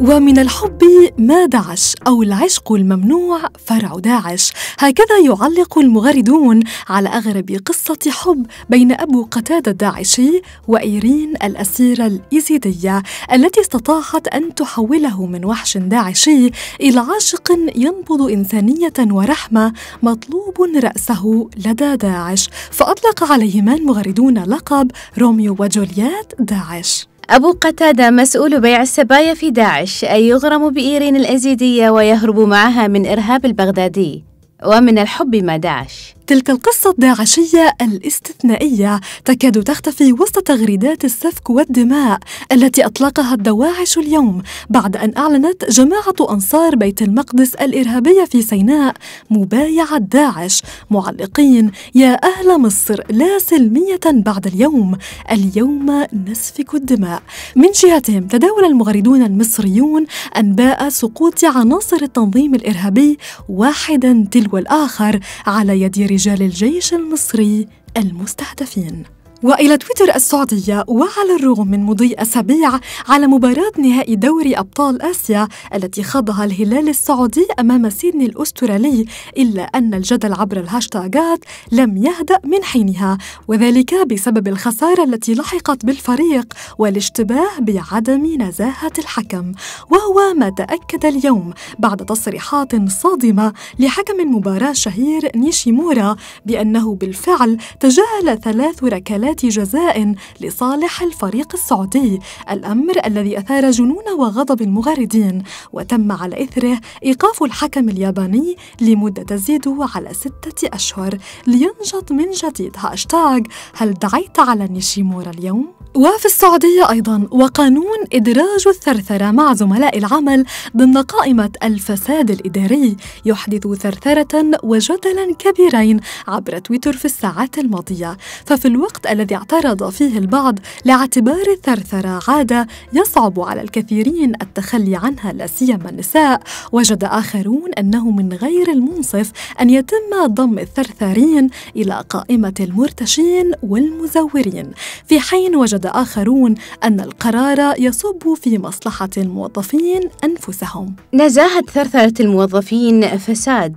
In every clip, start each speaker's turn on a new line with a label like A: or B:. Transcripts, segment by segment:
A: ومن الحب ما دعش أو العشق الممنوع فرع داعش هكذا يعلق المغردون على أغرب قصة حب بين أبو قتادة الداعشي وإيرين الأسيرة الإيزيدية التي استطاعت أن تحوله من وحش داعشي إلى عاشق ينبض إنسانية ورحمة مطلوب رأسه لدى داعش فأطلق عليهما المغردون لقب روميو وجولييت داعش
B: أبو قتادة مسؤول بيع السبايا في داعش أي يغرم بإيرين الأزيدية ويهرب معها من إرهاب البغدادي ومن الحب ما داعش تلك القصة الداعشية
A: الاستثنائية تكاد تختفي وسط تغريدات السفك والدماء التي أطلقها الدواعش اليوم بعد أن أعلنت جماعة أنصار بيت المقدس الإرهابية في سيناء مبايعة داعش معلقين يا أهل مصر لا سلمية بعد اليوم اليوم نسفك الدماء من جهتهم تداول المغردون المصريون أنباء سقوط عناصر التنظيم الإرهابي واحدا تلو الآخر على يد رجال الجيش المصري المستهدفين والى تويتر السعوديه وعلى الرغم من مضي اسابيع على مباراه نهائي دوري ابطال اسيا التي خاضها الهلال السعودي امام سيدني الاسترالي الا ان الجدل عبر الهاشتاغات لم يهدا من حينها وذلك بسبب الخساره التي لحقت بالفريق والاشتباه بعدم نزاهه الحكم وهو ما تاكد اليوم بعد تصريحات صادمه لحكم المباراه الشهير نيشيمورا بانه بالفعل تجاهل ثلاث ركلات ضربات جزاء لصالح الفريق السعودي الأمر الذي أثار جنون وغضب المغردين وتم على إثره إيقاف الحكم الياباني لمدة تزيد على ستة أشهر لينجط من جديد هاشتاغ هل دعيت على نيشيمورا اليوم؟ وفي السعودية أيضا وقانون إدراج الثرثرة مع زملاء العمل ضمن قائمة الفساد الإداري يحدث ثرثرة وجدلا كبيرين عبر تويتر في الساعات الماضية ففي الوقت الذي اعترض فيه البعض لاعتبار الثرثرة عادة يصعب على الكثيرين التخلي عنها لا سيما النساء وجد آخرون أنه من غير المنصف أن يتم ضم الثرثارين إلى قائمة المرتشين والمزورين في حين وجد آخرون أن القرار
B: يصب في مصلحة الموظفين أنفسهم نزاهة ثرثرة الموظفين فساد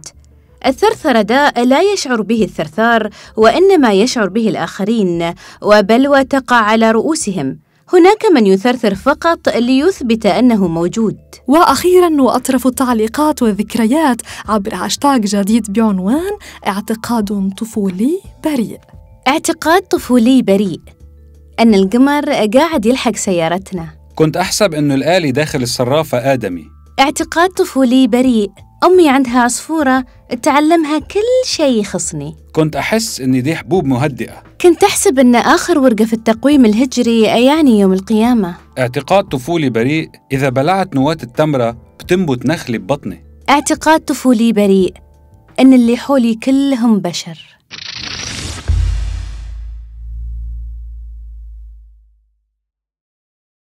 B: الثرثر داء لا يشعر به الثرثار وإنما يشعر به الآخرين وبلوى تقع على رؤوسهم هناك من يثرثر فقط ليثبت أنه موجود وأخيرا وأطرف التعليقات والذكريات عبر هاشتاج جديد بعنوان اعتقاد طفولي بريء اعتقاد طفولي بريء أن القمر قاعد يلحق سيارتنا
C: كنت أحسب أنه الآلي داخل الصرافة آدمي
B: اعتقاد طفولي بريء أمي عندها عصفورة تعلمها كل شيء يخصني
C: كنت أحس أني دي حبوب مهدئة
B: كنت أحسب أن آخر ورقة في التقويم الهجري يعني يوم القيامة
C: اعتقاد طفولي بريء إذا بلعت نواة التمرة بتنبت نخلي ببطني
B: اعتقاد طفولي بريء أن اللي حولي كلهم بشر